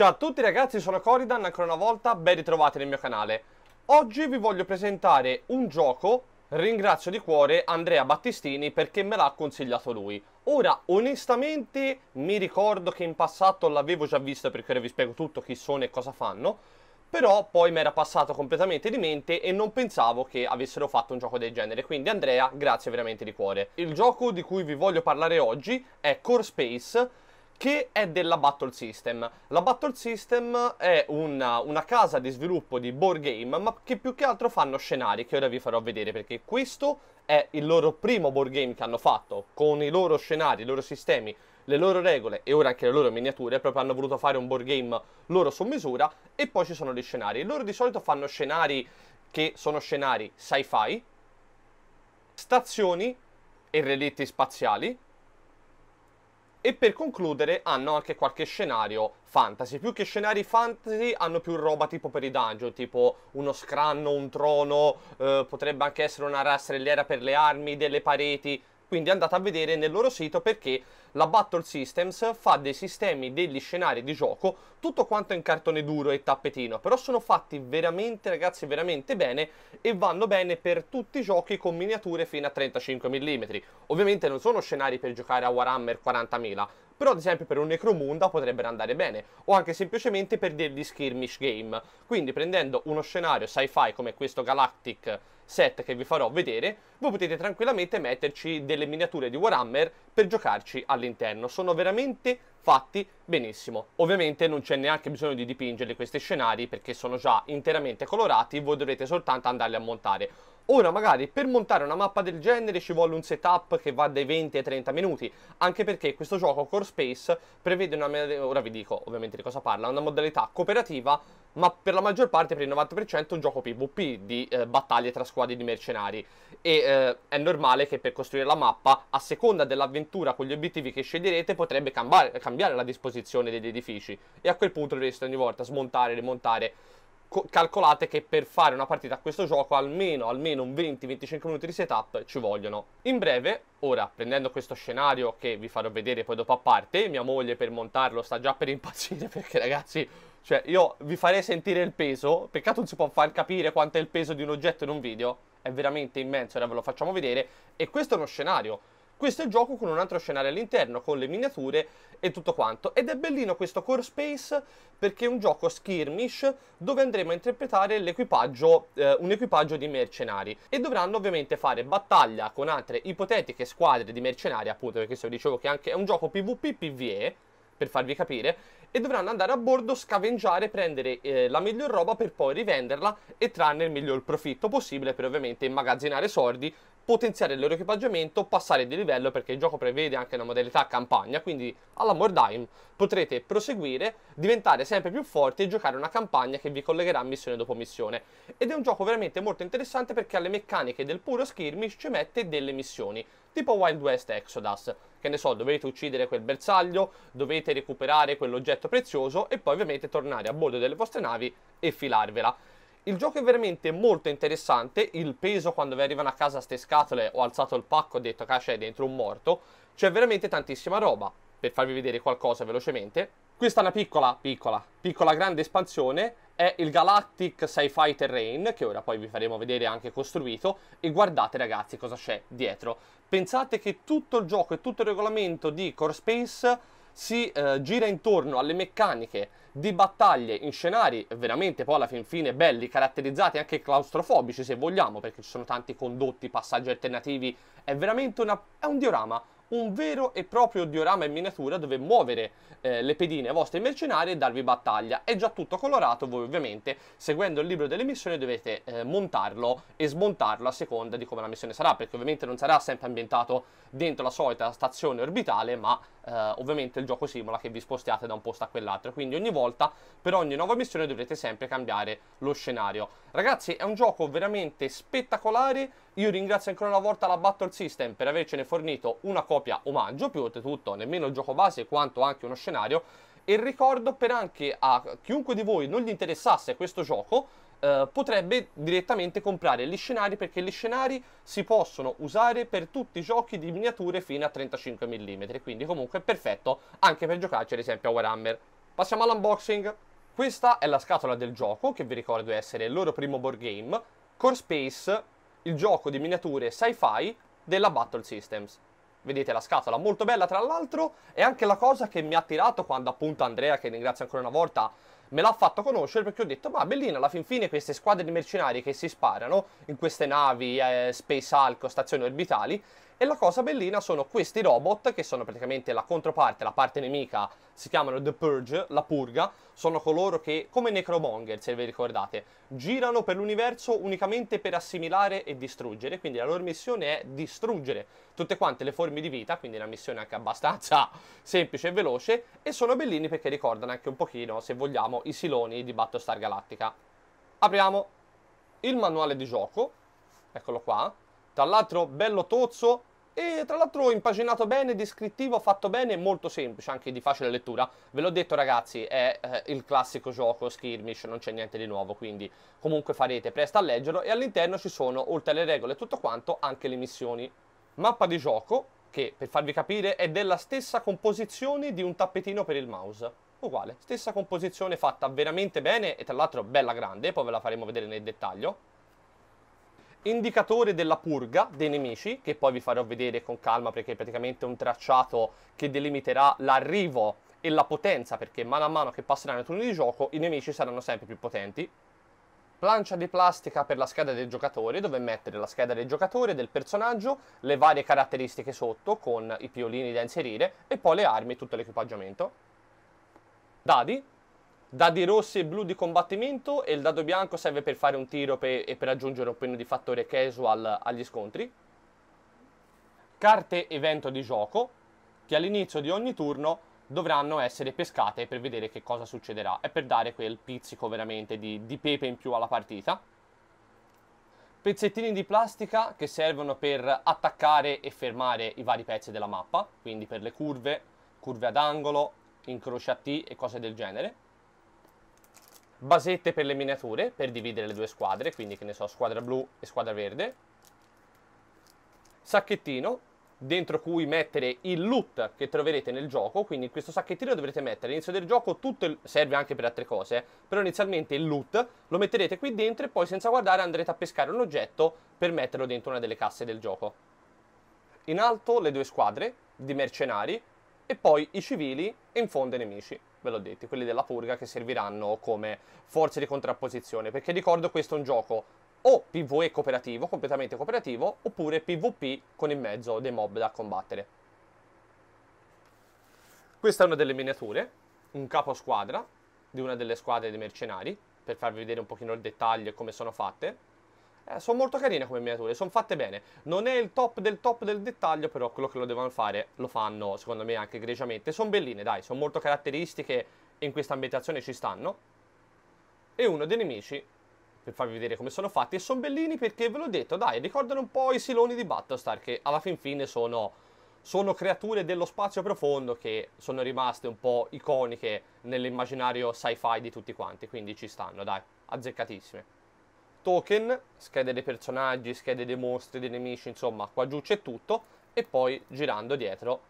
Ciao a tutti ragazzi, sono Coridan, ancora una volta ben ritrovati nel mio canale. Oggi vi voglio presentare un gioco, ringrazio di cuore Andrea Battistini perché me l'ha consigliato lui. Ora, onestamente, mi ricordo che in passato l'avevo già visto perché ora vi spiego tutto chi sono e cosa fanno, però poi mi era passato completamente di mente e non pensavo che avessero fatto un gioco del genere, quindi Andrea, grazie veramente di cuore. Il gioco di cui vi voglio parlare oggi è Core Space, che è della Battle System. La Battle System è una, una, casa di sviluppo di board game, ma che più che altro fanno scenari, che ora vi farò vedere, perché questo è il loro primo board game che hanno fatto, con i loro scenari, i loro sistemi, le loro regole e ora anche le loro miniature, proprio hanno voluto fare un board game loro su misura, e poi ci sono gli scenari. Loro di solito fanno scenari che sono scenari sci-fi, stazioni e relitti spaziali, e per concludere hanno anche qualche scenario fantasy. Più che scenari fantasy hanno più roba tipo per i dungeon, tipo uno scranno, un trono, eh, potrebbe anche essere una rastrelliera per le armi, delle pareti quindi andate a vedere nel loro sito perché la Battle Systems fa dei sistemi degli scenari di gioco tutto quanto in cartone duro e tappetino, però sono fatti veramente ragazzi veramente bene e vanno bene per tutti i giochi con miniature fino a 35 mm. Ovviamente non sono scenari per giocare a Warhammer 40.000, però ad esempio per un Necromunda potrebbero andare bene, o anche semplicemente per degli skirmish game. Quindi prendendo uno scenario sci-fi come questo Galactic set che vi farò vedere, voi potete tranquillamente metterci delle miniature di Warhammer per giocarci all'interno. Sono veramente fatti benissimo. Ovviamente non c'è neanche bisogno di dipingerli questi scenari perché sono già interamente colorati, voi dovrete soltanto andarli a montare. Ora magari per montare una mappa del genere ci vuole un setup che va dai 20 ai 30 minuti, anche perché questo gioco Core Space prevede una, ora vi dico ovviamente di cosa parla, una modalità cooperativa, ma per la maggior parte, per il 90% un gioco PvP di eh, battaglie tra squadre di mercenari e eh, è normale che per costruire la mappa, a seconda dell'avventura con gli obiettivi che sceglierete potrebbe cambiare, cambiare cambiare la disposizione degli edifici e a quel punto dovreste ogni volta smontare, rimontare. calcolate che per fare una partita a questo gioco almeno, almeno un 20-25 minuti di setup ci vogliono. In breve, ora prendendo questo scenario che vi farò vedere poi dopo a parte, mia moglie per montarlo sta già per impazzire perché ragazzi cioè, io vi farei sentire il peso. Peccato non si può far capire quanto è il peso di un oggetto in un video. È veramente immenso, ora ve lo facciamo vedere. E questo è uno scenario. Questo è il gioco con un altro scenario all'interno, con le miniature e tutto quanto. Ed è bellino questo Core Space perché è un gioco skirmish dove andremo a interpretare l'equipaggio, eh, un equipaggio di mercenari. E dovranno ovviamente fare battaglia con altre ipotetiche squadre di mercenari, appunto, perché se vi dicevo che anche è un gioco PvP-PvE, per farvi capire, e dovranno andare a bordo, scavengiare, prendere eh, la miglior roba per poi rivenderla e trarne il miglior profitto possibile per ovviamente immagazzinare soldi potenziare il loro equipaggiamento, passare di livello perché il gioco prevede anche una modalità campagna, quindi alla Mordheim potrete proseguire, diventare sempre più forti e giocare una campagna che vi collegherà missione dopo missione. Ed è un gioco veramente molto interessante perché alle meccaniche del puro skirmish ci mette delle missioni, tipo Wild West Exodus, che ne so, dovete uccidere quel bersaglio, dovete recuperare quell'oggetto prezioso e poi ovviamente tornare a bordo delle vostre navi e filarvela. Il gioco è veramente molto interessante, il peso quando vi arrivano a casa queste scatole ho alzato il pacco e ho detto che c'è dentro un morto, c'è veramente tantissima roba. Per farvi vedere qualcosa velocemente, questa è una piccola, piccola, piccola grande espansione, è il Galactic Sci-Fi Terrain, che ora poi vi faremo vedere anche costruito, e guardate ragazzi cosa c'è dietro. Pensate che tutto il gioco e tutto il regolamento di Core Space si eh, gira intorno alle meccaniche di battaglie in scenari veramente poi alla fin fine belli, caratterizzati anche claustrofobici se vogliamo, perché ci sono tanti condotti, passaggi alternativi, è veramente una, è un diorama, un vero e proprio diorama in miniatura dove muovere eh, le pedine ai vostri mercenari e darvi battaglia. È già tutto colorato, voi ovviamente seguendo il libro delle missioni dovete eh, montarlo e smontarlo a seconda di come la missione sarà, perché ovviamente non sarà sempre ambientato dentro la solita stazione orbitale, ma eh, ovviamente il gioco simula che vi spostiate da un posto a quell'altro, quindi ogni volta per ogni nuova missione dovrete sempre cambiare lo scenario. Ragazzi è un gioco veramente spettacolare, io ringrazio ancora una volta la Battle System per avercene fornito una copia omaggio, più oltretutto nemmeno il gioco base quanto anche uno scenario, e ricordo per anche a chiunque di voi non gli interessasse questo gioco eh, potrebbe direttamente comprare gli scenari perché gli scenari si possono usare per tutti i giochi di miniature fino a 35 mm, quindi comunque è perfetto anche per giocarci ad esempio a Warhammer. Passiamo all'unboxing. Questa è la scatola del gioco, che vi ricordo essere il loro primo board game, Core Space, il gioco di miniature sci-fi della Battle Systems. Vedete la scatola, molto bella tra l'altro, e anche la cosa che mi ha attirato quando appunto Andrea, che ringrazio ancora una volta, me l'ha fatto conoscere perché ho detto ma bellino alla fin fine queste squadre di mercenari che si sparano in queste navi eh, space alco, stazioni orbitali e la cosa bellina sono questi robot che sono praticamente la controparte, la parte nemica, si chiamano The Purge, la purga, sono coloro che, come Necromonger se vi ricordate, girano per l'universo unicamente per assimilare e distruggere, quindi la loro missione è distruggere tutte quante le forme di vita, quindi una missione anche abbastanza semplice e veloce, e sono bellini perché ricordano anche un pochino, se vogliamo, i siloni di Battlestar Galactica. Apriamo il manuale di gioco, eccolo qua, tra l'altro bello tozzo, e tra l'altro impaginato bene, descrittivo, fatto bene, molto semplice, anche di facile lettura. Ve l'ho detto ragazzi, è eh, il classico gioco skirmish, non c'è niente di nuovo, quindi comunque farete presto a leggerlo e all'interno ci sono, oltre alle regole e tutto quanto, anche le missioni. Mappa di gioco, che per farvi capire è della stessa composizione di un tappetino per il mouse uguale, stessa composizione fatta veramente bene e tra l'altro bella grande, poi ve la faremo vedere nel dettaglio indicatore della purga dei nemici, che poi vi farò vedere con calma perché è praticamente un tracciato che delimiterà l'arrivo e la potenza, perché mano a mano che passeranno i turni di gioco i nemici saranno sempre più potenti. Plancia di plastica per la scheda del giocatore, dove mettere la scheda del giocatore, del personaggio, le varie caratteristiche sotto con i piolini da inserire e poi le armi e tutto l'equipaggiamento. Dadi, Dadi rossi e blu di combattimento e il dado bianco serve per fare un tiro per, e per aggiungere un pennello di fattore casual agli scontri. Carte evento di gioco che all'inizio di ogni turno dovranno essere pescate per vedere che cosa succederà e per dare quel pizzico veramente di, di pepe in più alla partita. Pezzettini di plastica che servono per attaccare e fermare i vari pezzi della mappa, quindi per le curve, curve ad angolo, incroci a T e cose del genere basette per le miniature, per dividere le due squadre, quindi che ne so, squadra blu e squadra verde, sacchettino dentro cui mettere il loot che troverete nel gioco, quindi in questo sacchettino dovrete mettere all'inizio del gioco tutto, il... serve anche per altre cose, eh, però inizialmente il loot lo metterete qui dentro e poi senza guardare andrete a pescare un oggetto per metterlo dentro una delle casse del gioco. In alto le due squadre di mercenari e poi i civili e in fondo i nemici ve l'ho detto, quelli della purga che serviranno come forze di contrapposizione, perché ricordo questo è un gioco o PvE cooperativo, completamente cooperativo, oppure PvP con in mezzo dei mob da combattere. Questa è una delle miniature, un capo squadra di una delle squadre dei mercenari, per farvi vedere un pochino il dettaglio e come sono fatte. Eh, sono molto carine come miniature, sono fatte bene. Non è il top del top del dettaglio, però quello che lo devono fare lo fanno, secondo me, anche egregiamente. Sono belline, dai, sono molto caratteristiche e in questa ambientazione ci stanno. E uno dei nemici, per farvi vedere come sono fatti, e sono bellini perché, ve l'ho detto, dai, ricordano un po' i siloni di Battlestar, che alla fin fine sono sono creature dello spazio profondo che sono rimaste un po' iconiche nell'immaginario sci-fi di tutti quanti, quindi ci stanno, dai, azzeccatissime token, schede dei personaggi, schede dei mostri, dei nemici, insomma qua giù c'è tutto e poi girando dietro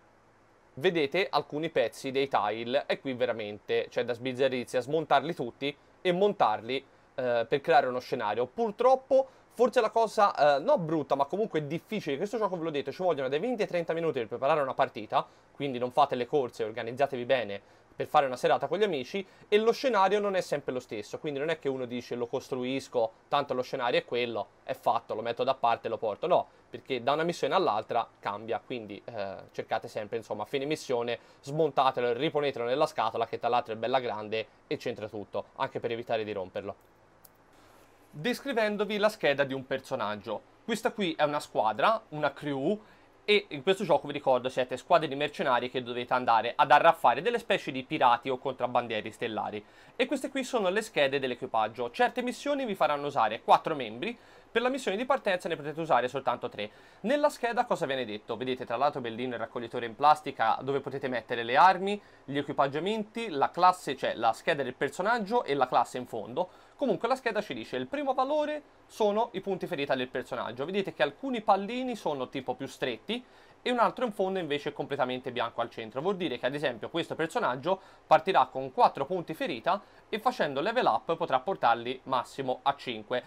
vedete alcuni pezzi dei tile e qui veramente c'è da sbizzarrirsi a smontarli tutti e montarli eh, per creare uno scenario. Purtroppo forse la cosa, eh, no brutta, ma comunque difficile, questo gioco ve l'ho detto, ci vogliono dai 20 ai 30 minuti per preparare una partita, quindi non fate le corse, organizzatevi bene per fare una serata con gli amici e lo scenario non è sempre lo stesso, quindi non è che uno dice lo costruisco, tanto lo scenario è quello, è fatto, lo metto da parte e lo porto, no, perché da una missione all'altra cambia, quindi eh, cercate sempre, insomma, a fine missione smontatelo e riponetelo nella scatola che tra l'altro è bella grande e c'entra tutto, anche per evitare di romperlo. Descrivendovi la scheda di un personaggio. Questa qui è una squadra, una crew e in questo gioco vi ricordo siete squadre di mercenari che dovete andare ad arraffare delle specie di pirati o contrabbandieri stellari e queste qui sono le schede dell'equipaggio certe missioni vi faranno usare 4 membri per la missione di partenza ne potete usare soltanto 3 nella scheda cosa viene detto? vedete tra l'altro bellino il raccoglitore in plastica dove potete mettere le armi, gli equipaggiamenti la classe, cioè la scheda del personaggio e la classe in fondo Comunque la scheda ci dice il primo valore sono i punti ferita del personaggio. Vedete che alcuni pallini sono tipo più stretti e un altro in fondo invece è completamente bianco al centro. Vuol dire che ad esempio questo personaggio partirà con 4 punti ferita e facendo level up potrà portarli massimo a 5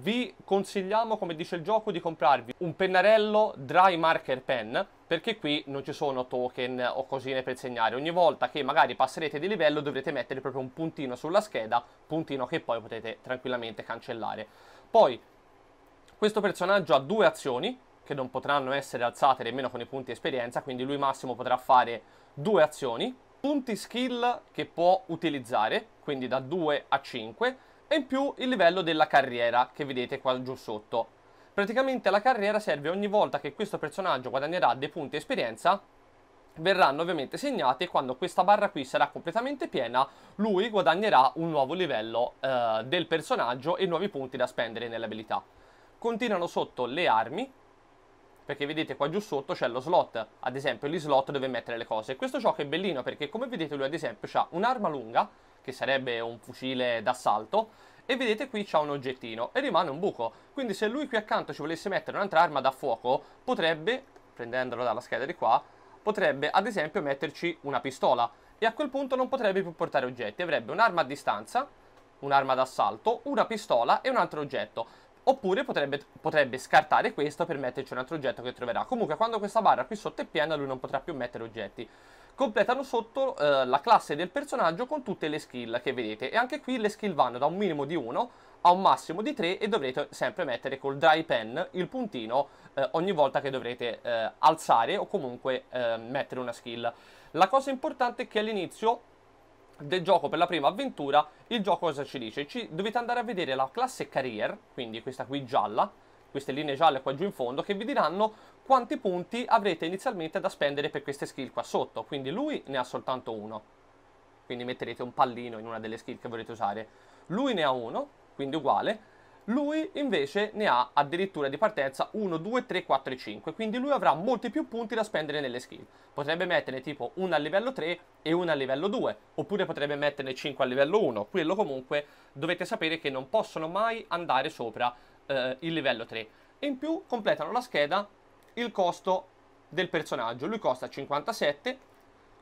vi consigliamo, come dice il gioco, di comprarvi un pennarello dry marker pen perché qui non ci sono token o cosine per segnare. Ogni volta che magari passerete di livello dovrete mettere proprio un puntino sulla scheda, puntino che poi potete tranquillamente cancellare. Poi questo personaggio ha due azioni che non potranno essere alzate nemmeno con i punti esperienza, quindi lui massimo potrà fare due azioni, punti skill che può utilizzare, quindi da 2 a 5 e in più il livello della carriera che vedete qua giù sotto. Praticamente la carriera serve ogni volta che questo personaggio guadagnerà dei punti esperienza verranno ovviamente segnati e quando questa barra qui sarà completamente piena lui guadagnerà un nuovo livello eh, del personaggio e nuovi punti da spendere nelle abilità. Continuano sotto le armi perché vedete qua giù sotto c'è lo slot, ad esempio gli slot dove mettere le cose. Questo gioco è bellino perché come vedete lui ad esempio ha un'arma lunga che sarebbe un fucile d'assalto, e vedete qui c'è un oggettino e rimane un buco. Quindi se lui qui accanto ci volesse mettere un'altra arma da fuoco, potrebbe, prendendolo dalla scheda di qua, potrebbe ad esempio metterci una pistola e a quel punto non potrebbe più portare oggetti, avrebbe un'arma a distanza, un'arma d'assalto, una pistola e un altro oggetto. Oppure potrebbe, potrebbe, scartare questo per metterci un altro oggetto che troverà. Comunque quando questa barra qui sotto è piena lui non potrà più mettere oggetti completano sotto eh, la classe del personaggio con tutte le skill che vedete e anche qui le skill vanno da un minimo di 1 a un massimo di 3 e dovrete sempre mettere col dry pen il puntino eh, ogni volta che dovrete eh, alzare o comunque eh, mettere una skill. La cosa importante è che all'inizio del gioco per la prima avventura il gioco cosa ci dice? Ci, dovete andare a vedere la classe career, quindi questa qui gialla, queste linee gialle qua giù in fondo che vi diranno quanti punti avrete inizialmente da spendere per queste skill qua sotto. Quindi lui ne ha soltanto uno. Quindi metterete un pallino in una delle skill che volete usare. Lui ne ha uno, quindi uguale. Lui invece ne ha addirittura di partenza 1, 2, 3, 4 e 5, quindi lui avrà molti più punti da spendere nelle skill. Potrebbe metterne tipo una a livello 3 e una a livello 2, oppure potrebbe metterne 5 a livello 1. Quello comunque dovete sapere che non possono mai andare sopra eh, il livello 3. E in più completano la scheda il costo del personaggio. Lui costa 57,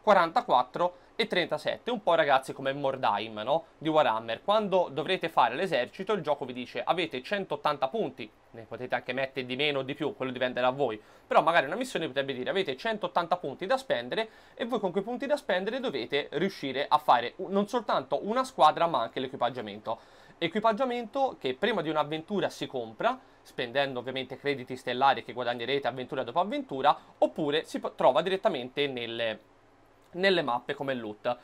44 e 37, un po' ragazzi come Mordheim no? di Warhammer. Quando dovrete fare l'esercito il gioco vi dice avete 180 punti, ne potete anche mettere di meno o di più, quello dipende da voi, però magari una missione potrebbe dire avete 180 punti da spendere e voi con quei punti da spendere dovete riuscire a fare non soltanto una squadra ma anche l'equipaggiamento. Equipaggiamento che prima di un'avventura si compra spendendo ovviamente crediti stellari che guadagnerete avventura dopo avventura, oppure si trova direttamente nelle, nelle mappe come loot.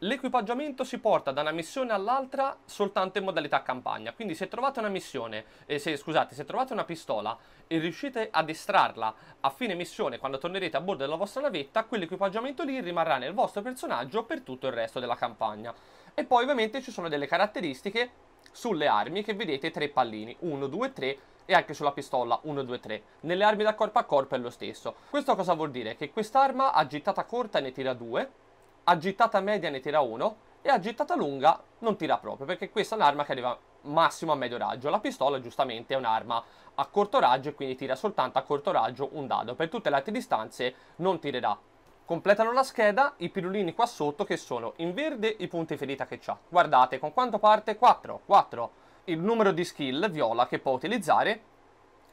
L'equipaggiamento si porta da una missione all'altra soltanto in modalità campagna, quindi se trovate una missione, eh, se, scusate, se trovate una pistola e riuscite ad estrarla a fine missione quando tornerete a bordo della vostra navetta, quell'equipaggiamento lì rimarrà nel vostro personaggio per tutto il resto della campagna. E poi ovviamente ci sono delle caratteristiche sulle armi che vedete tre pallini, 1, 2, 3, e anche sulla pistola 1-2-3. Nelle armi da corpo a corpo è lo stesso. Questo cosa vuol dire? Che quest'arma agitata corta ne tira 2, agitata media ne tira 1 e agitata lunga non tira proprio perché questa è un'arma che arriva massimo a medio raggio. La pistola giustamente è un'arma a corto raggio e quindi tira soltanto a corto raggio un dado. Per tutte le altre distanze non tirerà. Completano la scheda i pirulini qua sotto che sono in verde i punti ferita che c'ha. Guardate con quanto parte 4, 4, il numero di skill viola che può utilizzare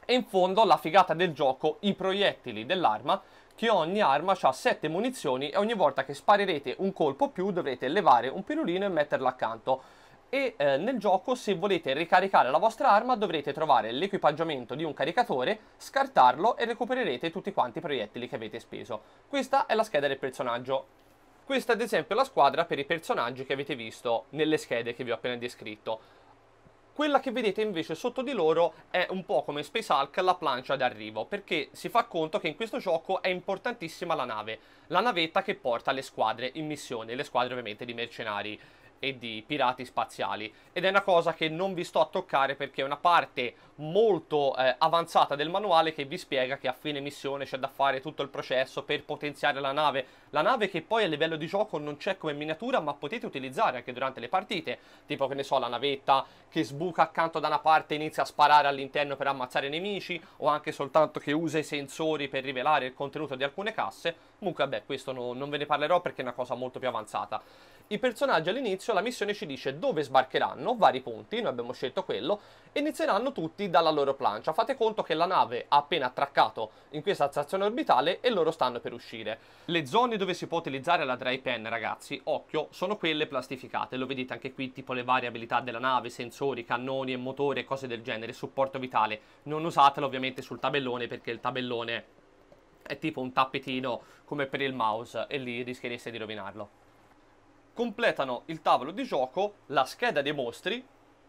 e in fondo la figata del gioco, i proiettili dell'arma, che ogni arma ha 7 munizioni e ogni volta che sparerete un colpo più dovrete levare un pirulino e metterlo accanto. E eh, nel gioco se volete ricaricare la vostra arma dovrete trovare l'equipaggiamento di un caricatore, scartarlo e recupererete tutti quanti i proiettili che avete speso. Questa è la scheda del personaggio. Questa ad esempio è la squadra per i personaggi che avete visto nelle schede che vi ho appena descritto. Quella che vedete invece sotto di loro è un po' come Space Hulk la plancia d'arrivo, perché si fa conto che in questo gioco è importantissima la nave, la navetta che porta le squadre in missione, le squadre ovviamente di mercenari e di pirati spaziali ed è una cosa che non vi sto a toccare perché è una parte molto eh, avanzata del manuale che vi spiega che a fine missione c'è da fare tutto il processo per potenziare la nave, la nave che poi a livello di gioco non c'è come miniatura ma potete utilizzare anche durante le partite, tipo che ne so la navetta che sbuca accanto da una parte e inizia a sparare all'interno per ammazzare i nemici o anche soltanto che usa i sensori per rivelare il contenuto di alcune casse, comunque beh questo no, non ve ne parlerò perché è una cosa molto più avanzata i personaggi all'inizio la missione ci dice dove sbarcheranno, vari punti, noi abbiamo scelto quello, e inizieranno tutti dalla loro plancia. Fate conto che la nave ha appena attraccato in questa stazione orbitale e loro stanno per uscire. Le zone dove si può utilizzare la dry pen, ragazzi, occhio, sono quelle plastificate, lo vedete anche qui, tipo le varie abilità della nave, sensori, cannoni e motore cose del genere, supporto vitale. Non usatelo ovviamente sul tabellone perché il tabellone è tipo un tappetino come per il mouse e lì rischiereste di rovinarlo completano il tavolo di gioco la scheda dei mostri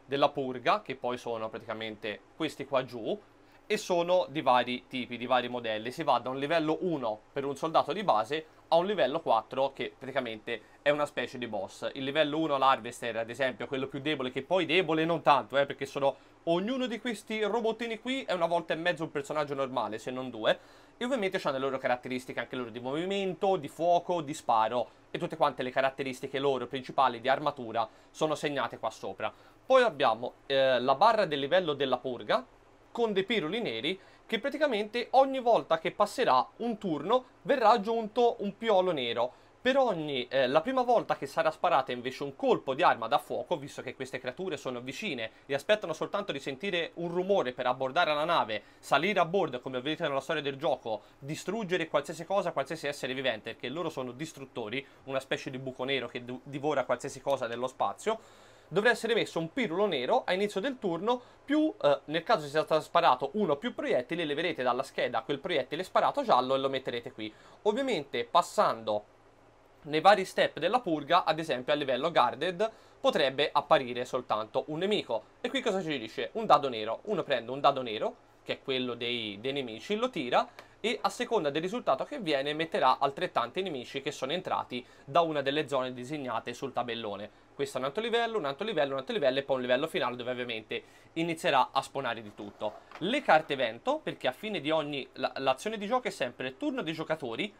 della purga, che poi sono praticamente questi qua giù, e sono di vari tipi, di vari modelli. Si va da un livello 1 per un soldato di base a un livello 4 che praticamente è una specie di boss. Il livello 1 l'Harvester, ad esempio, quello più debole, che poi debole non tanto, eh, perché sono ognuno di questi robottini qui è una volta e mezzo un personaggio normale, se non due e ovviamente hanno le loro caratteristiche anche loro di movimento, di fuoco, di sparo e tutte quante le caratteristiche loro principali di armatura sono segnate qua sopra. Poi abbiamo eh, la barra del livello della purga con dei piruli neri che praticamente ogni volta che passerà un turno verrà aggiunto un piolo nero per ogni, eh, la prima volta che sarà sparata invece un colpo di arma da fuoco, visto che queste creature sono vicine e aspettano soltanto di sentire un rumore per abbordare la nave, salire a bordo, come vedete nella storia del gioco, distruggere qualsiasi cosa, qualsiasi essere vivente, perché loro sono distruttori, una specie di buco nero che divora qualsiasi cosa dello spazio, dovrà essere messo un pirulo nero a inizio del turno più eh, nel caso sia stato sparato uno o più proiettili leverete dalla scheda quel proiettile sparato giallo e lo metterete qui ovviamente passando nei vari step della purga, ad esempio a livello guarded, potrebbe apparire soltanto un nemico. E qui cosa ci dice? Un dado nero. Uno prende un dado nero, che è quello dei, dei nemici, lo tira e a seconda del risultato che viene metterà altrettanti nemici che sono entrati da una delle zone disegnate sul tabellone. Questo è un altro livello, un altro livello, un altro livello e poi un livello finale dove ovviamente inizierà a sponare di tutto. Le carte evento, perché a fine di ogni... l'azione di gioco è sempre il turno dei giocatori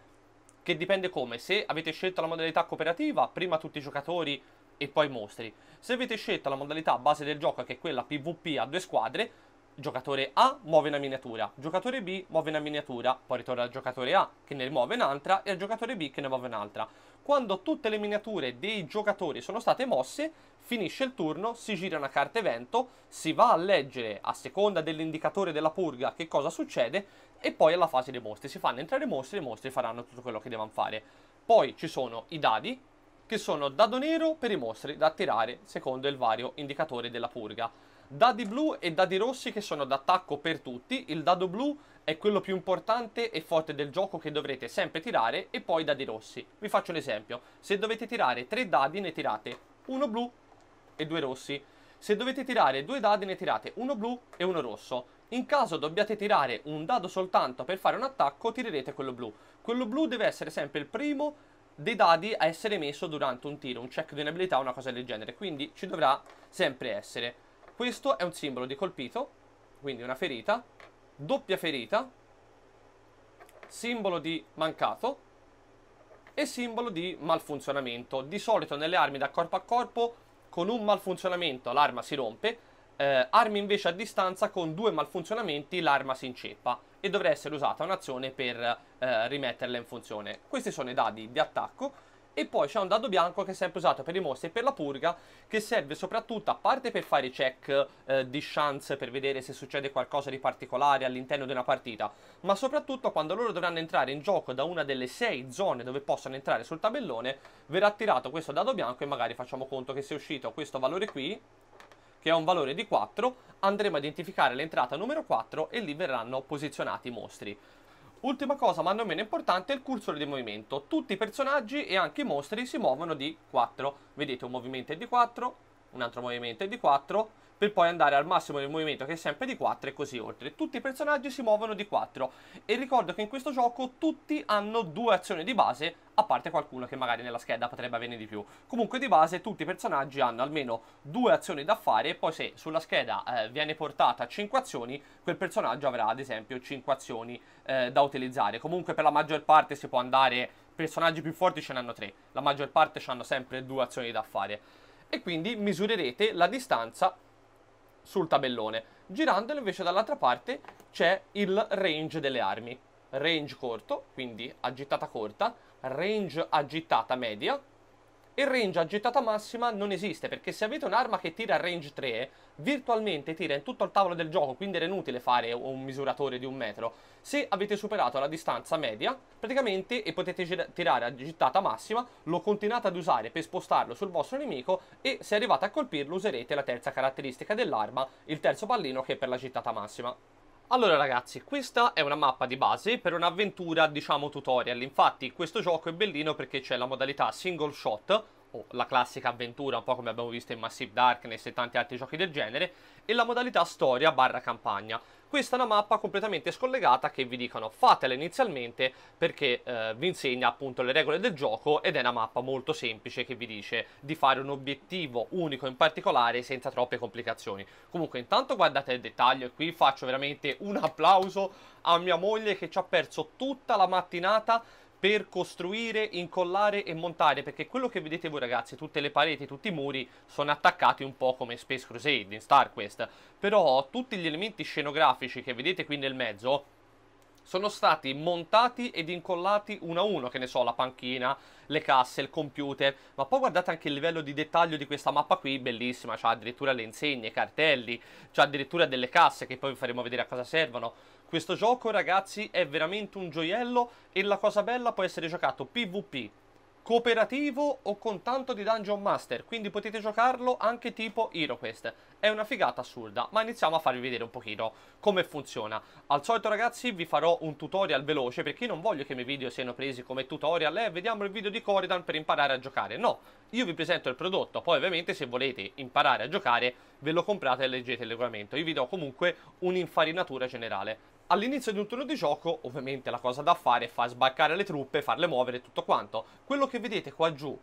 che dipende come, se avete scelto la modalità cooperativa, prima tutti i giocatori e poi mostri. Se avete scelto la modalità base del gioco, che è quella PvP a due squadre, giocatore A muove una miniatura, giocatore B muove una miniatura, poi ritorna al giocatore A che ne muove un'altra e al giocatore B che ne muove un'altra. Quando tutte le miniature dei giocatori sono state mosse, finisce il turno, si gira una carta evento, si va a leggere a seconda dell'indicatore della purga che cosa succede e poi alla fase dei mostri. Si fanno entrare i mostri e i mostri faranno tutto quello che devono fare. Poi ci sono i dadi, che sono dado nero per i mostri da tirare secondo il vario indicatore della purga. Dadi blu e dadi rossi che sono d'attacco per tutti, il dado blu è quello più importante e forte del gioco che dovrete sempre tirare e poi dadi rossi. Vi faccio un esempio, se dovete tirare tre dadi ne tirate uno blu e due rossi, se dovete tirare due dadi ne tirate uno blu e uno rosso, in caso dobbiate tirare un dado soltanto per fare un attacco, tirerete quello blu. Quello blu deve essere sempre il primo dei dadi a essere messo durante un tiro, un check di un'abilità o una cosa del genere, quindi ci dovrà sempre essere. Questo è un simbolo di colpito, quindi una ferita, doppia ferita, simbolo di mancato e simbolo di malfunzionamento. Di solito nelle armi da corpo a corpo con un malfunzionamento l'arma si rompe, eh, armi invece a distanza con due malfunzionamenti l'arma si inceppa e dovrà essere usata un'azione per eh, rimetterla in funzione. Questi sono i dadi di attacco e poi c'è un dado bianco che è sempre usato per i mostri e per la purga che serve soprattutto a parte per fare i check eh, di chance per vedere se succede qualcosa di particolare all'interno di una partita ma soprattutto quando loro dovranno entrare in gioco da una delle sei zone dove possono entrare sul tabellone verrà tirato questo dado bianco e magari facciamo conto che se è uscito questo valore qui che ha un valore di 4, andremo a identificare l'entrata numero 4 e lì verranno posizionati i mostri. Ultima cosa, ma non meno importante, è il cursore di movimento. Tutti i personaggi e anche i mostri si muovono di 4. Vedete, un movimento è di 4, un altro movimento è di 4, per poi andare al massimo del movimento che è sempre di 4 e così oltre. Tutti i personaggi si muovono di 4 e ricordo che in questo gioco tutti hanno due azioni di base a parte qualcuno che magari nella scheda potrebbe averne di più. Comunque di base tutti i personaggi hanno almeno due azioni da fare e poi se sulla scheda eh, viene portata 5 azioni, quel personaggio avrà ad esempio 5 azioni eh, da utilizzare. Comunque per la maggior parte si può andare, personaggi più forti ce n'hanno 3, la maggior parte hanno sempre due azioni da fare. E quindi misurerete la distanza sul tabellone. Girandolo invece dall'altra parte c'è il range delle armi. Range corto, quindi agitata corta, range agitata media, il range a gettata massima non esiste, perché se avete un'arma che tira a range 3, virtualmente tira in tutto il tavolo del gioco, quindi era inutile fare un misuratore di un metro. Se avete superato la distanza media, praticamente, e potete tirare a gittata massima, lo continuate ad usare per spostarlo sul vostro nemico e se arrivate a colpirlo userete la terza caratteristica dell'arma, il terzo pallino che è per la gittata massima. Allora ragazzi, questa è una mappa di base per un'avventura, diciamo, tutorial. Infatti questo gioco è bellino perché c'è la modalità single shot, o la classica avventura, un po' come abbiamo visto in Massive Darkness e tanti altri giochi del genere, e la modalità storia barra campagna. Questa è una mappa completamente scollegata che vi dicono fatela inizialmente perché eh, vi insegna appunto le regole del gioco ed è una mappa molto semplice che vi dice di fare un obiettivo unico in particolare senza troppe complicazioni. Comunque intanto guardate il dettaglio e qui faccio veramente un applauso a mia moglie che ci ha perso tutta la mattinata per costruire, incollare e montare perché quello che vedete voi ragazzi, tutte le pareti, tutti i muri sono attaccati un po' come Space Crusade in Star Quest però tutti gli elementi scenografici che vedete qui nel mezzo sono stati montati ed incollati uno a uno, che ne so, la panchina, le casse, il computer, ma poi guardate anche il livello di dettaglio di questa mappa qui, bellissima, c'ha addirittura le insegne, i cartelli, c'ha addirittura delle casse che poi vi faremo vedere a cosa servono, questo gioco ragazzi è veramente un gioiello e la cosa bella può essere giocato PvP, cooperativo o con tanto di Dungeon Master, quindi potete giocarlo anche tipo HeroQuest. È una figata assurda, ma iniziamo a farvi vedere un pochino come funziona. Al solito ragazzi vi farò un tutorial veloce, perché non voglio che i miei video siano presi come tutorial, eh, vediamo il video di Coridan per imparare a giocare. No, io vi presento il prodotto, poi ovviamente se volete imparare a giocare ve lo comprate e leggete il regolamento. Io vi do comunque un'infarinatura generale. All'inizio di un turno di gioco, ovviamente la cosa da fare è far sbarcare le truppe, farle muovere e tutto quanto. Quello che vedete qua giù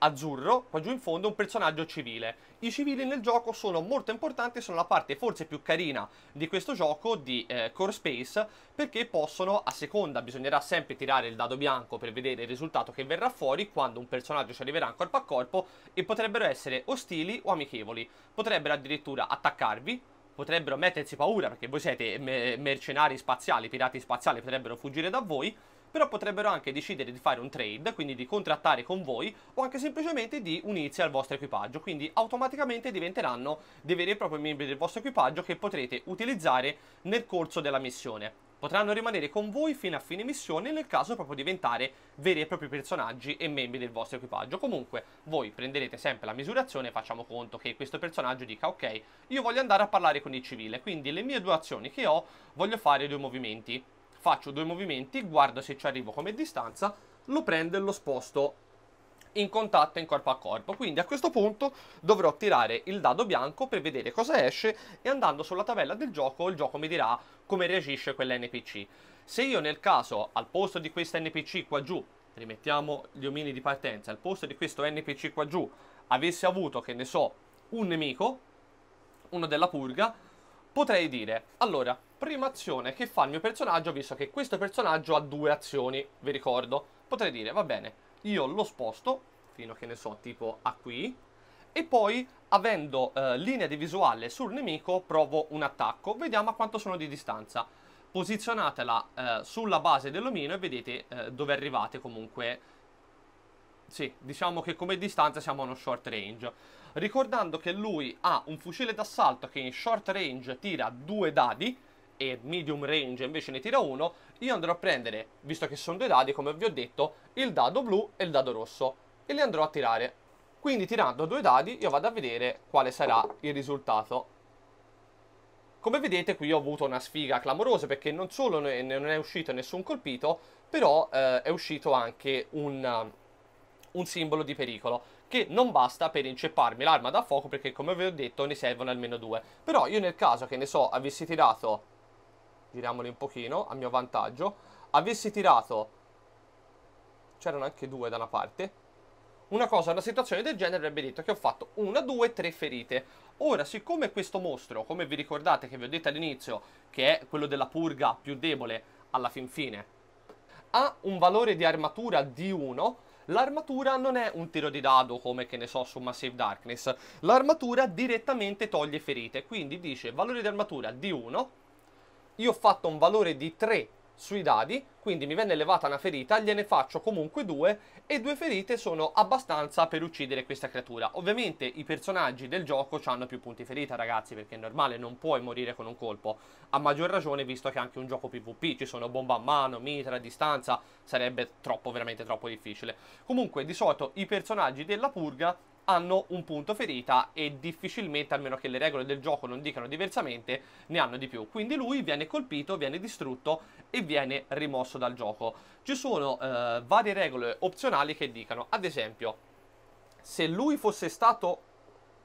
azzurro, qua giù in fondo è un personaggio civile. I civili nel gioco sono molto importanti, sono la parte forse più carina di questo gioco di eh, Core Space perché possono, a seconda, bisognerà sempre tirare il dado bianco per vedere il risultato che verrà fuori quando un personaggio ci arriverà corpo a corpo e potrebbero essere ostili o amichevoli. Potrebbero addirittura attaccarvi, potrebbero mettersi paura perché voi siete me mercenari spaziali, pirati spaziali, potrebbero fuggire da voi, però potrebbero anche decidere di fare un trade, quindi di contrattare con voi o anche semplicemente di unirsi al vostro equipaggio, quindi automaticamente diventeranno dei veri e propri membri del vostro equipaggio che potrete utilizzare nel corso della missione potranno rimanere con voi fino a fine missione nel caso proprio diventare veri e propri personaggi e membri del vostro equipaggio. Comunque voi prenderete sempre la misurazione e facciamo conto che questo personaggio dica ok, io voglio andare a parlare con il civile, quindi le mie due azioni che ho voglio fare due movimenti. Faccio due movimenti, guardo se ci arrivo come distanza, lo prendo e lo sposto in contatto in corpo a corpo. Quindi a questo punto dovrò tirare il dado bianco per vedere cosa esce e andando sulla tabella del gioco il gioco mi dirà come reagisce quell'NPC. Se io nel caso al posto di questa NPC qua giù, rimettiamo gli omini di partenza, al posto di questo NPC qua giù avessi avuto, che ne so, un nemico, uno della purga, potrei dire, allora, prima azione che fa il mio personaggio, visto che questo personaggio ha due azioni, vi ricordo, potrei dire, va bene, io lo sposto fino a che ne so tipo a qui e poi avendo eh, linea di visuale sul nemico provo un attacco vediamo a quanto sono di distanza posizionatela eh, sulla base dell'omino e vedete eh, dove arrivate comunque sì, diciamo che come distanza siamo a uno short range ricordando che lui ha un fucile d'assalto che in short range tira due dadi e medium range invece ne tira uno, io andrò a prendere, visto che sono due dadi, come vi ho detto, il dado blu e il dado rosso e li andrò a tirare. Quindi tirando due dadi io vado a vedere quale sarà il risultato. Come vedete qui ho avuto una sfiga clamorosa perché non solo non è uscito nessun colpito, però eh, è uscito anche un, un simbolo di pericolo che non basta per incepparmi l'arma da fuoco perché come vi ho detto ne servono almeno due però io nel caso che ne so avessi tirato diriamoli un pochino a mio vantaggio, avessi tirato, c'erano anche due da una parte, una cosa, una situazione del genere avrebbe detto che ho fatto una, due, tre ferite. Ora, siccome questo mostro, come vi ricordate che vi ho detto all'inizio, che è quello della purga più debole alla fin fine, ha un valore di armatura di 1, l'armatura non è un tiro di dado come che ne so su Massive Darkness, l'armatura direttamente toglie ferite, quindi dice valore di armatura di 1, io ho fatto un valore di 3 sui dadi, quindi mi venne levata una ferita, gliene faccio comunque due e due ferite sono abbastanza per uccidere questa creatura. Ovviamente i personaggi del gioco hanno più punti ferita ragazzi perché è normale, non puoi morire con un colpo. A maggior ragione visto che è anche un gioco PvP, ci sono bomba a mano, mitra, a distanza, sarebbe troppo, veramente troppo difficile. Comunque di solito i personaggi della purga hanno un punto ferita e difficilmente, almeno che le regole del gioco non dicano diversamente, ne hanno di più. Quindi lui viene colpito, viene distrutto e viene rimosso diverso dal gioco. Ci sono eh, varie regole opzionali che dicano, ad esempio, se lui fosse stato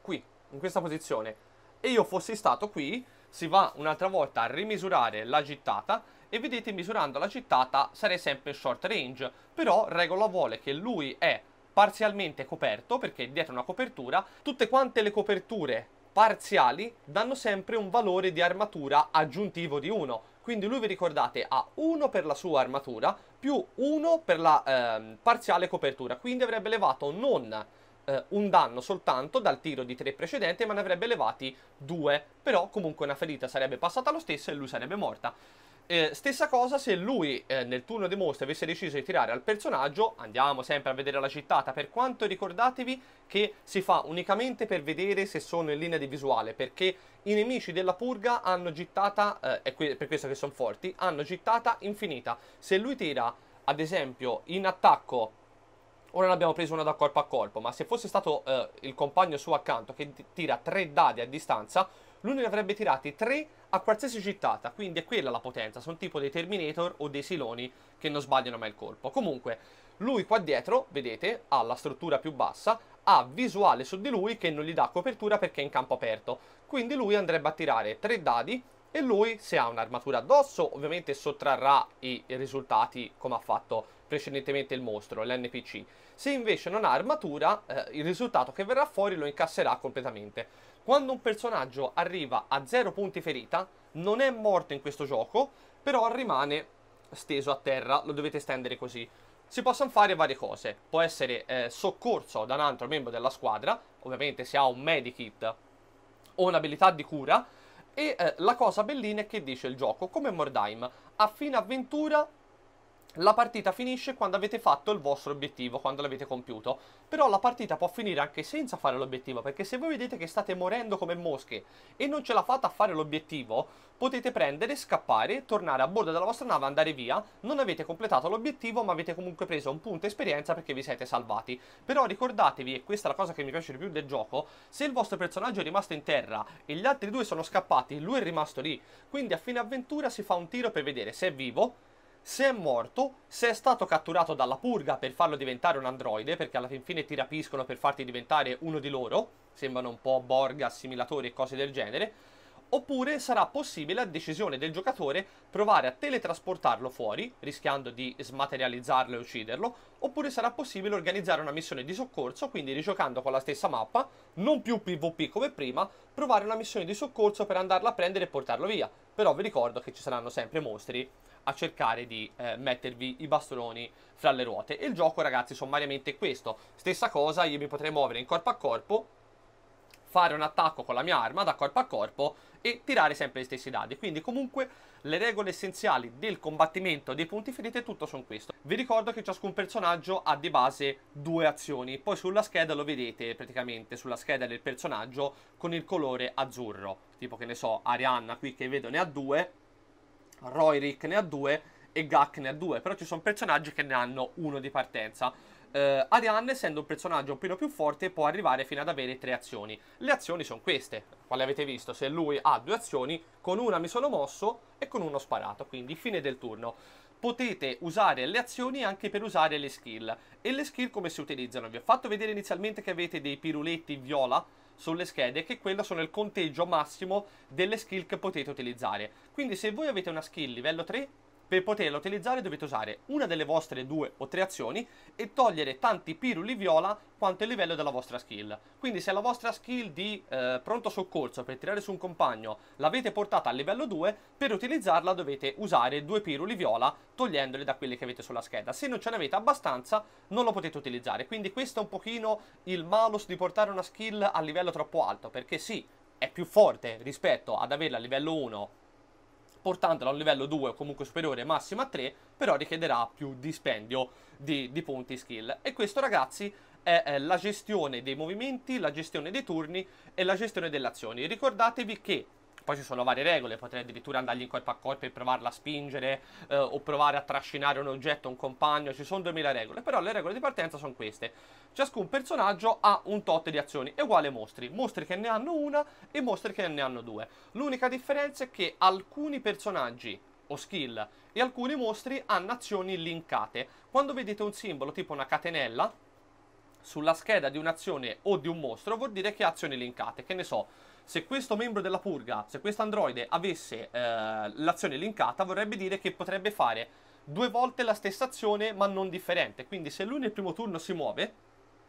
qui, in questa posizione, e io fossi stato qui, si va un'altra volta a rimisurare la gittata e vedete misurando la gittata sarei sempre short range, però regola vuole che lui è parzialmente coperto perché dietro una copertura tutte quante le coperture parziali danno sempre un valore di armatura aggiuntivo di 1 quindi lui vi ricordate ha 1 per la sua armatura più 1 per la eh, parziale copertura, quindi avrebbe levato non eh, un danno soltanto dal tiro di 3 precedente ma ne avrebbe levati 2, però comunque una ferita sarebbe passata lo stesso e lui sarebbe morta. Eh, stessa cosa se lui eh, nel turno dei mostri avesse deciso di tirare al personaggio, andiamo sempre a vedere la cittata, per quanto ricordatevi che si fa unicamente per vedere se sono in linea di visuale, perché i nemici della purga hanno gittata, eh, è que per questo che sono forti, hanno gittata infinita. Se lui tira, ad esempio, in attacco Ora ne abbiamo preso una da corpo a corpo, ma se fosse stato eh, il compagno suo accanto che tira tre dadi a distanza, lui ne avrebbe tirati 3 a qualsiasi gittata, quindi è quella la potenza, sono tipo dei Terminator o dei Siloni che non sbagliano mai il colpo. Comunque, lui qua dietro, vedete, ha la struttura più bassa, ha visuale su di lui che non gli dà copertura perché è in campo aperto, quindi lui andrebbe a tirare 3 dadi e lui se ha un'armatura addosso ovviamente sottrarrà i risultati come ha fatto precedentemente il mostro, l'NPC. Se invece non ha armatura, eh, il risultato che verrà fuori lo incasserà completamente. Quando un personaggio arriva a 0 punti ferita, non è morto in questo gioco, però rimane steso a terra, lo dovete stendere così. Si possono fare varie cose, può essere eh, soccorso da un altro membro della squadra, ovviamente se ha un medikit o un'abilità di cura, e eh, la cosa bellina è che dice il gioco, come Mordheim, a fine avventura la partita finisce quando avete fatto il vostro obiettivo, quando l'avete compiuto. Però la partita può finire anche senza fare l'obiettivo, perché se voi vedete che state morendo come mosche e non ce la fate a fare l'obiettivo, potete prendere, scappare, tornare a bordo della vostra nave, andare via. Non avete completato l'obiettivo, ma avete comunque preso un punto esperienza perché vi siete salvati. Però ricordatevi, e questa è la cosa che mi piace di più del gioco, se il vostro personaggio è rimasto in terra e gli altri due sono scappati, lui è rimasto lì. Quindi a fine avventura si fa un tiro per vedere se è vivo se è morto, se è stato catturato dalla purga per farlo diventare un androide, perché alla fin fine ti rapiscono per farti diventare uno di loro, sembrano un po' Borg, assimilatori e cose del genere, oppure sarà possibile a decisione del giocatore provare a teletrasportarlo fuori, rischiando di smaterializzarlo e ucciderlo, oppure sarà possibile organizzare una missione di soccorso, quindi rigiocando con la stessa mappa, non più PvP come prima, provare una missione di soccorso per andarla a prendere e portarlo via. Però vi ricordo che ci saranno sempre mostri a cercare di eh, mettervi i bastoni fra le ruote. E il gioco, ragazzi, sommariamente è questo. Stessa cosa, io mi potrei muovere in corpo a corpo, fare un attacco con la mia arma da corpo a corpo e tirare sempre gli stessi dadi. Quindi comunque le regole essenziali del combattimento dei punti ferite tutto sono questo. Vi ricordo che ciascun personaggio ha di base due azioni, poi sulla scheda lo vedete praticamente sulla scheda del personaggio con il colore azzurro, tipo che ne so, Arianna qui che vedo ne ha due, Royrick ne ha due e Gak ne ha due, però ci sono personaggi che ne hanno uno di partenza. Uh, eh, Arianne, essendo un personaggio un po' più forte, può arrivare fino ad avere tre azioni. Le azioni sono queste, quale avete visto, se lui ha due azioni, con una mi sono mosso e con uno sparato, quindi fine del turno. Potete usare le azioni anche per usare le skill. E le skill come si utilizzano? Vi ho fatto vedere inizialmente che avete dei piruletti viola, sulle schede, che quello sono il conteggio massimo delle skill che potete utilizzare. Quindi se voi avete una skill livello 3, per poterla utilizzare dovete usare una delle vostre due o tre azioni e togliere tanti piruli viola quanto il livello della vostra skill. Quindi se la vostra skill di eh, pronto soccorso per tirare su un compagno l'avete portata a livello 2, per utilizzarla dovete usare due piruli viola togliendoli da quelle che avete sulla scheda. Se non ce n'avete abbastanza non lo potete utilizzare. Quindi questo è un pochino il malus di portare una skill a livello troppo alto, perché sì, è più forte rispetto ad averla a livello 1 portandolo a un livello 2 o comunque superiore, massimo a 3, però richiederà più dispendio di, di punti skill. E questo ragazzi è la gestione dei movimenti, la gestione dei turni e la gestione delle azioni. Ricordatevi che poi ci sono varie regole, potrei addirittura andargli in corpo a corpo e provarla a spingere eh, o provare a trascinare un oggetto, un compagno, ci sono 2000 regole, però le regole di partenza sono queste. Ciascun personaggio ha un tot di azioni, è uguale ai mostri, mostri che ne hanno una e mostri che ne hanno due. L'unica differenza è che alcuni personaggi o skill e alcuni mostri hanno azioni linkate. Quando vedete un simbolo tipo una catenella sulla scheda di un'azione o di un mostro vuol dire che ha azioni linkate, che ne so se questo membro della purga, se questo androide avesse eh, l'azione linkata, vorrebbe dire che potrebbe fare due volte la stessa azione ma non differente. Quindi se lui nel primo turno si muove,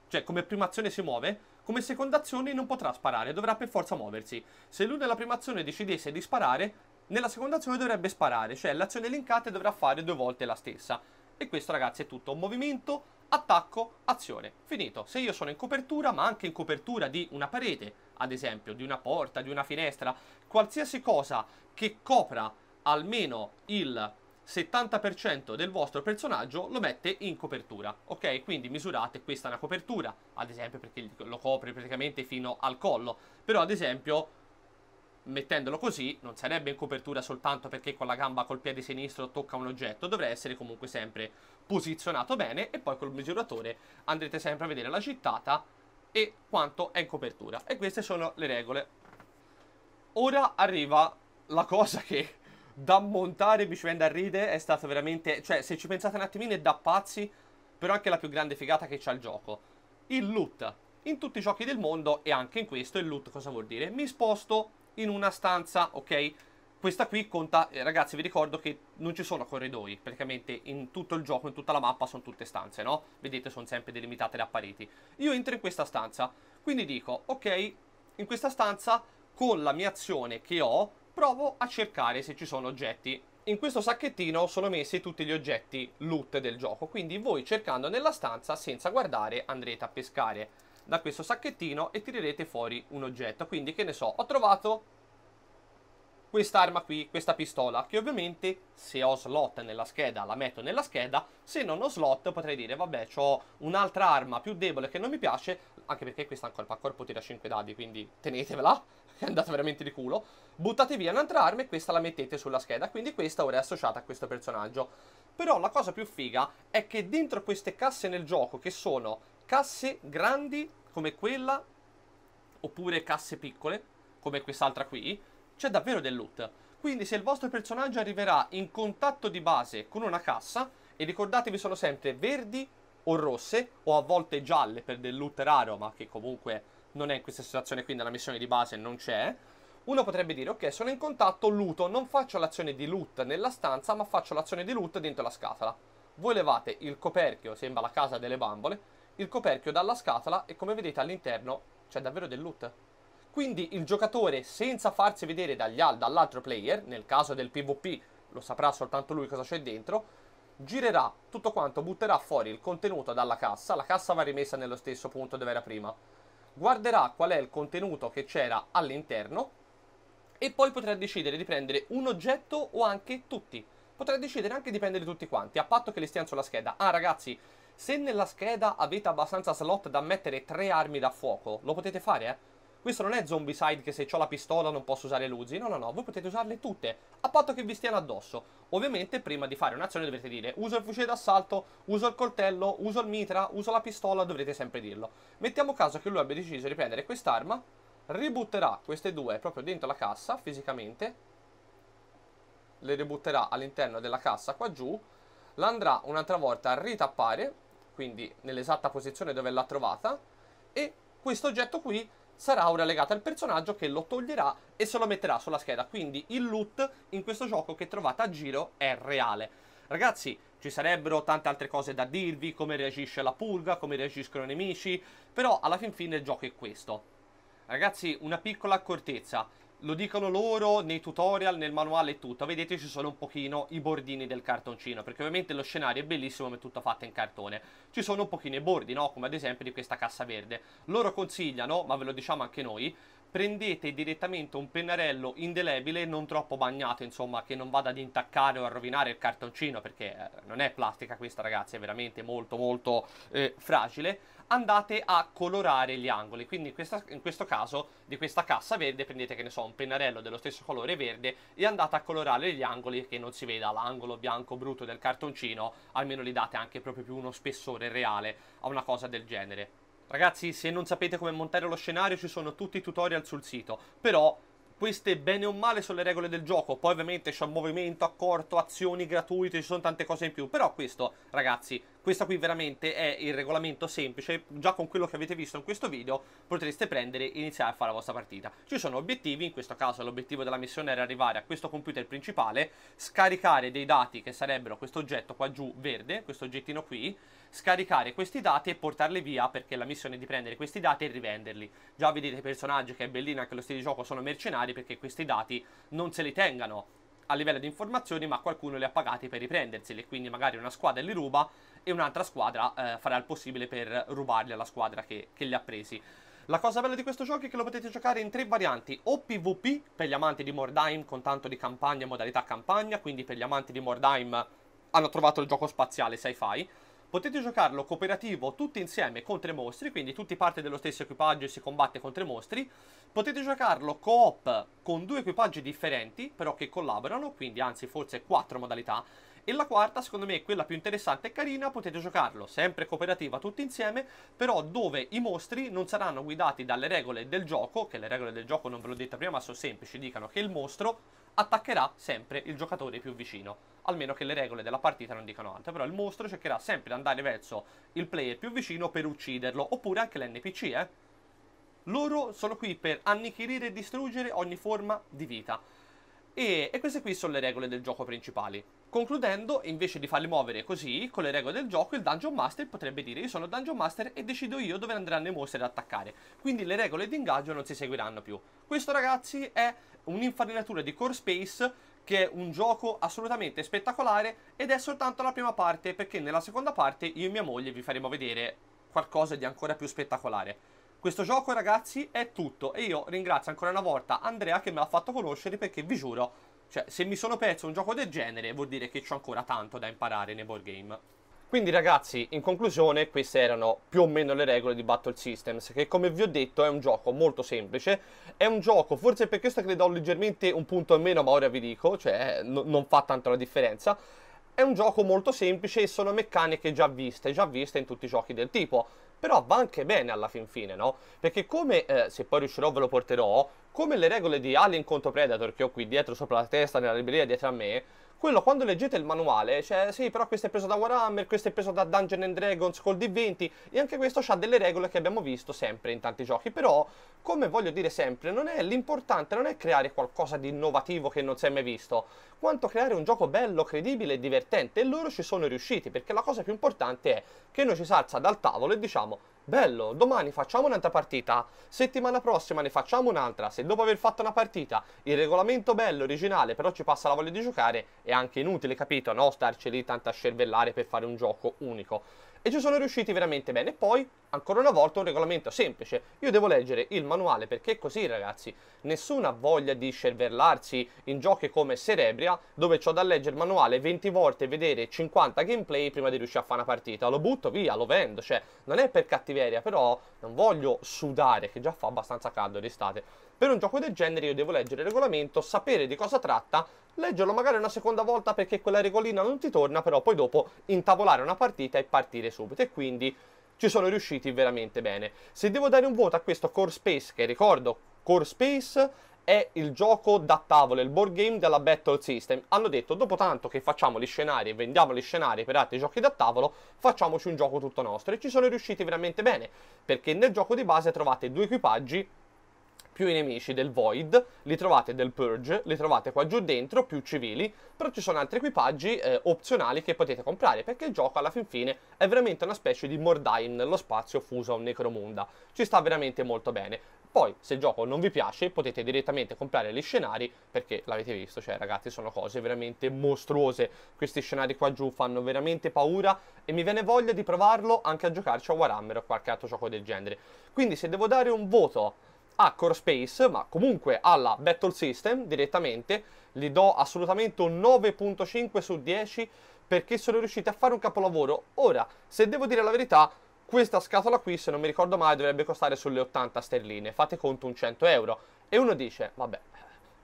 cioè come prima azione si muove, come seconda azione non potrà sparare, dovrà per forza muoversi. Se lui nella prima azione decidesse di sparare, nella seconda azione dovrebbe sparare, cioè l'azione linkata dovrà fare due volte la stessa. E questo ragazzi è tutto, movimento, attacco, azione, finito. Se io sono in copertura, ma anche in copertura di una parete, ad esempio, di una porta, di una finestra, qualsiasi cosa che copra almeno il 70% del vostro personaggio lo mette in copertura, ok? Quindi misurate, questa è una copertura, ad esempio perché lo copre praticamente fino al collo, però ad esempio mettendolo così non sarebbe in copertura soltanto perché con la gamba col piede sinistro tocca un oggetto, dovrà essere comunque sempre posizionato bene e poi col misuratore andrete sempre a vedere la gittata e quanto è in copertura. E queste sono le regole. Ora arriva la cosa che da montare mi ci vende a ridere è stata veramente... Cioè, se ci pensate un attimino è da pazzi, però anche la più grande figata che c'ha il gioco. Il loot. In tutti i giochi del mondo e anche in questo il loot cosa vuol dire? Mi sposto in una stanza, ok? Questa qui conta, eh, ragazzi vi ricordo che non ci sono corridoi, praticamente in tutto il gioco, in tutta la mappa sono tutte stanze, no? Vedete sono sempre delimitate da pareti. Io entro in questa stanza, quindi dico, ok, in questa stanza con la mia azione che ho provo a cercare se ci sono oggetti. In questo sacchettino sono messi tutti gli oggetti loot del gioco, quindi voi cercando nella stanza senza guardare andrete a pescare da questo sacchettino e tirerete fuori un oggetto. Quindi che ne so, ho trovato quest'arma qui, questa pistola, che ovviamente se ho slot nella scheda la metto nella scheda, se non ho slot potrei dire vabbè ho un'altra arma più debole che non mi piace, anche perché questa ancora a corpo tira 5 dadi, quindi tenetevela, è andata veramente di culo, buttate via un'altra arma e questa la mettete sulla scheda, quindi questa ora è associata a questo personaggio. Però la cosa più figa è che dentro queste casse nel gioco, che sono casse grandi come quella, oppure casse piccole, come quest'altra qui, c'è davvero del loot. Quindi se il vostro personaggio arriverà in contatto di base con una cassa, e ricordatevi sono sempre verdi o rosse, o a volte gialle per del loot raro, ma che comunque non è in questa situazione, quindi la missione di base non c'è, uno potrebbe dire, ok, sono in contatto, luto, non faccio l'azione di loot nella stanza, ma faccio l'azione di loot dentro la scatola. Voi levate il coperchio, sembra la casa delle bambole, il coperchio dalla scatola e come vedete all'interno c'è davvero del loot. Quindi il giocatore, senza farsi vedere dall'altro player, nel caso del PvP lo saprà soltanto lui cosa c'è dentro, girerà tutto quanto, butterà fuori il contenuto dalla cassa, la cassa va rimessa nello stesso punto dove era prima, guarderà qual è il contenuto che c'era all'interno e poi potrà decidere di prendere un oggetto o anche tutti. Potrà decidere anche di prendere tutti quanti, a patto che li stiano sulla scheda. Ah ragazzi, se nella scheda avete abbastanza slot da mettere tre armi da fuoco, lo potete fare eh? Questo non è Zombicide che se ho la pistola non posso usare l'Uzi. No, no, no, voi potete usarle tutte, a patto che vi stiano addosso. Ovviamente prima di fare un'azione dovrete dire uso il fucile d'assalto, uso il coltello, uso il mitra, uso la pistola, dovrete sempre dirlo. Mettiamo caso che lui abbia deciso di prendere quest'arma, ributterà queste due proprio dentro la cassa, fisicamente. Le ributterà all'interno della cassa qua giù. La andrà un'altra volta a ritappare, quindi nell'esatta posizione dove l'ha trovata. E questo oggetto qui sarà una legata al personaggio che lo toglierà e se lo metterà sulla scheda. Quindi il loot in questo gioco che trovate a giro è reale. Ragazzi, ci sarebbero tante altre cose da dirvi, come reagisce la pulga, come reagiscono i nemici, però alla fin fine il gioco è questo. Ragazzi, una piccola accortezza lo dicono loro nei tutorial, nel manuale e tutto. Vedete ci sono un pochino i bordini del cartoncino, perché ovviamente lo scenario è bellissimo ma è tutto fatto in cartone. Ci sono un pochino i bordi, no? Come ad esempio di questa cassa verde. Loro consigliano, ma ve lo diciamo anche noi, prendete direttamente un pennarello indelebile non troppo bagnato insomma che non vada ad intaccare o a rovinare il cartoncino perché eh, non è plastica questa ragazzi è veramente molto molto eh, fragile andate a colorare gli angoli quindi in, questa, in, questo caso di questa cassa verde prendete che ne so un pennarello dello stesso colore verde e andate a colorare gli angoli che non si veda l'angolo bianco brutto del cartoncino almeno gli date anche proprio più uno spessore reale a una cosa del genere Ragazzi, se non sapete come montare lo scenario ci sono tutti i tutorial sul sito, però queste bene o male sono le regole del gioco, poi ovviamente c'è movimento accorto, azioni gratuite, ci sono tante cose in più, però questo, ragazzi, questa qui veramente è il regolamento semplice, già con quello che avete visto in questo video potreste prendere e iniziare a fare la vostra partita. Ci sono obiettivi, in questo caso l'obiettivo della missione era arrivare a questo computer principale, scaricare dei dati che sarebbero questo oggetto qua giù verde, questo oggettino qui, scaricare questi dati e portarli via perché la missione è di prendere questi dati e rivenderli. Già vedete i personaggi che è bellino anche lo stile di gioco sono mercenari perché questi dati non se li tengano a livello di informazioni ma qualcuno li ha pagati per riprenderseli quindi magari una squadra li ruba e un'altra squadra eh, farà il possibile per rubarli alla squadra che, che li ha presi. La cosa bella di questo gioco è che lo potete giocare in tre varianti, o PvP per gli amanti di Mordheim con tanto di campagna e modalità campagna, quindi per gli amanti di Mordheim hanno trovato il gioco spaziale sci-fi, potete giocarlo cooperativo tutti insieme contro i mostri, quindi tutti parte dello stesso equipaggio e si combatte contro i mostri, potete giocarlo coop con due equipaggi differenti però che collaborano, quindi anzi forse quattro modalità, e la quarta, secondo me, è quella più interessante e carina, potete giocarlo sempre cooperativa tutti insieme, però dove i mostri non saranno guidati dalle regole del gioco, che le regole del gioco non ve l'ho detta prima, ma sono semplici, dicano che il mostro attaccherà sempre il giocatore più vicino. Almeno che le regole della partita non dicano altro, però il mostro cercherà sempre di andare verso il player più vicino per ucciderlo, oppure anche l'NPC, eh. Loro sono qui per annichilire e distruggere ogni forma di vita. E, e, queste qui sono le regole del gioco principali. Concludendo, invece di farli muovere così, con le regole del gioco, il Dungeon Master potrebbe dire io sono Dungeon Master e decido io dove andranno i mostri ad attaccare. Quindi le regole di ingaggio non si seguiranno più. Questo ragazzi è un'infarinatura di Core Space che è un gioco assolutamente spettacolare ed è soltanto la prima parte perché nella seconda parte io e mia moglie vi faremo vedere qualcosa di ancora più spettacolare. Questo gioco ragazzi è tutto e io ringrazio ancora una volta Andrea che me l'ha fatto conoscere perché vi giuro, cioè se mi sono perso un gioco del genere vuol dire che ho ancora tanto da imparare nei board game. Quindi ragazzi, in conclusione, queste erano più o meno le regole di Battle Systems, che come vi ho detto è un gioco molto semplice, è un gioco, forse per questo che le do leggermente un punto in meno, ma ora vi dico, cioè non fa tanto la differenza, è un gioco molto semplice e sono meccaniche già viste, già viste in tutti i giochi del tipo però va anche bene alla fin fine, no? Perché come, eh, se poi riuscirò ve lo porterò, come le regole di Alien contro Predator che ho qui dietro sopra la testa nella libreria dietro a me, quello quando leggete il manuale, cioè sì, però questo è preso da Warhammer, questo è preso da Dungeons and Dragons col D20 e anche questo ha delle regole che abbiamo visto sempre in tanti giochi, però come voglio dire sempre, non è l'importante non è creare qualcosa di innovativo che non si è mai visto, quanto creare un gioco bello, credibile e divertente e loro ci sono riusciti, perché la cosa più importante è che noi ci salza dal tavolo e diciamo Bello, domani facciamo un'altra partita, settimana prossima ne facciamo un'altra, se dopo aver fatto una partita il regolamento bello, originale, però ci passa la voglia di giocare, è anche inutile, capito? No, starci lì tanto a scervellare per fare un gioco unico. E ci sono riusciti veramente bene. e Poi, ancora una volta, un regolamento semplice. Io devo leggere il manuale perché così, ragazzi, nessuno ha voglia di scervellarsi in giochi come Cerebria, dove ho da leggere il manuale 20 volte e vedere 50 gameplay prima di riuscire a fare una partita. Lo butto via, lo vendo, cioè, non è per cattività cattiveria, però non voglio sudare, che già fa abbastanza caldo d'estate. Per un gioco del genere io devo leggere il regolamento, sapere di cosa tratta, leggerlo magari una seconda volta perché quella regolina non ti torna, però poi dopo intavolare una partita e partire subito. E quindi ci sono riusciti veramente bene. Se devo dare un voto a questo Core Space, che ricordo, Core Space è il gioco da tavolo, il board game della Battle System. Hanno detto, dopo tanto che facciamo gli scenari e vendiamo gli scenari per altri giochi da tavolo, facciamoci un gioco tutto nostro. E ci sono riusciti veramente bene, perché nel gioco di base trovate due equipaggi più i nemici del Void, li trovate del Purge, li trovate qua giù dentro, più civili, però ci sono altri equipaggi eh, opzionali che potete comprare, perché il gioco alla fin fine è veramente una specie di Mordain nello spazio fuso a un Necromunda. Ci sta veramente molto bene. Poi, se il gioco non vi piace, potete direttamente comprare gli scenari, perché l'avete visto, cioè ragazzi, sono cose veramente mostruose. Questi scenari qua giù fanno veramente paura e mi viene voglia di provarlo anche a giocarci a Warhammer o qualche altro gioco del genere. Quindi se devo dare un voto a Core Space, ma comunque alla Battle System direttamente, gli do assolutamente un 9.5 su 10 perché sono riusciti a fare un capolavoro. Ora, se devo dire la verità, questa scatola qui, se non mi ricordo male, dovrebbe costare sulle 80 sterline, fate conto un 100 euro. E uno dice, vabbè,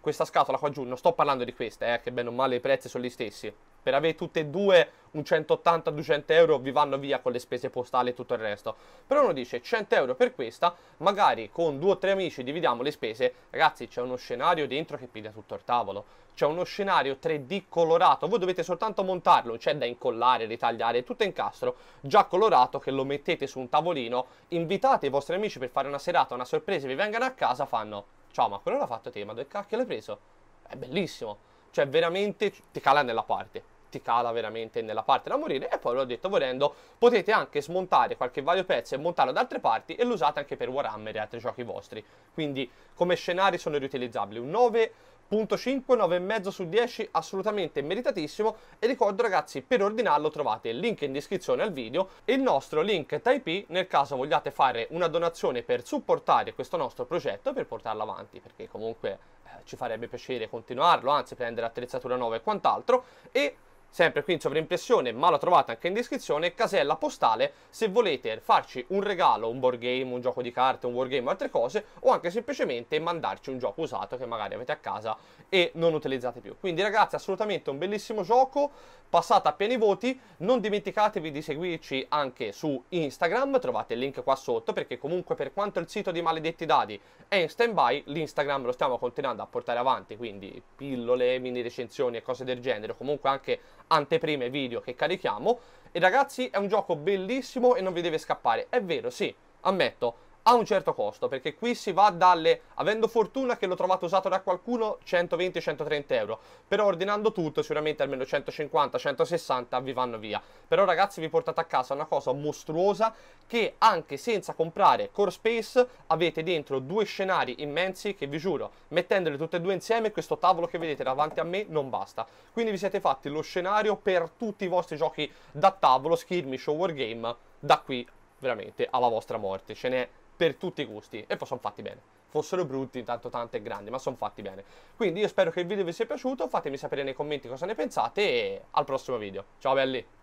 questa scatola qua giù, non sto parlando di questa, eh, che bene o male i prezzi sono gli stessi, per avere tutte e due un 180-200 euro vi vanno via con le spese postali e tutto il resto. Però uno dice 100 euro per questa, magari con due o tre amici dividiamo le spese. Ragazzi c'è uno scenario dentro che piglia tutto il tavolo. C'è uno scenario 3D colorato, voi dovete soltanto montarlo, c'è da incollare, ritagliare, tutto incastro, già colorato che lo mettete su un tavolino, invitate i vostri amici per fare una serata, una sorpresa, vi vengano a casa, fanno ciao ma quello l'ha fatto te, ma dove cacchio l'hai preso? È bellissimo, cioè veramente ti cala nella parte ti cala veramente nella parte da morire e poi l'ho detto volendo potete anche smontare qualche vario pezzo e montarlo da altre parti e lo usate anche per Warhammer e altri giochi vostri quindi come scenari sono riutilizzabili un 9 9.5, su 10, assolutamente meritatissimo e ricordo ragazzi per ordinarlo trovate il link in descrizione al video e il nostro link Taipei nel caso vogliate fare una donazione per supportare questo nostro progetto per portarlo avanti perché comunque eh, ci farebbe piacere continuarlo, anzi prendere attrezzatura nuova e quant'altro e Sempre qui in sovrimpressione ma la trovate anche in descrizione, casella postale se volete farci un regalo, un board game, un gioco di carte, un wargame o altre cose, o anche semplicemente mandarci un gioco usato che magari avete a casa e non utilizzate più. Quindi ragazzi, assolutamente un bellissimo gioco, passate a pieni voti, non dimenticatevi di seguirci anche su Instagram, trovate il link qua sotto perché comunque per quanto il sito di Maledetti Dadi è in stand-by, l'Instagram lo stiamo continuando a portare avanti, quindi pillole, mini recensioni e cose del genere, comunque anche anteprime video che carichiamo. E ragazzi, è un gioco bellissimo e non vi deve scappare. È vero, sì, ammetto, a un certo costo, perché qui si va dalle, avendo fortuna che l'ho trovato usato da qualcuno, 120-130 euro, però ordinando tutto sicuramente almeno 150-160 vi vanno via. Però ragazzi vi portate a casa una cosa mostruosa che anche senza comprare Core Space avete dentro due scenari immensi che vi giuro, mettendole tutte e due insieme, questo tavolo che vedete davanti a me non basta. Quindi vi siete fatti lo scenario per tutti i vostri giochi da tavolo, skirmish o wargame, da qui veramente alla vostra morte. Ce n'è per tutti i gusti e poi sono fatti bene. Fossero brutti, tanto tanto e grandi, ma sono fatti bene. Quindi io spero che il video vi sia piaciuto, fatemi sapere nei commenti cosa ne pensate e al prossimo video. Ciao belli!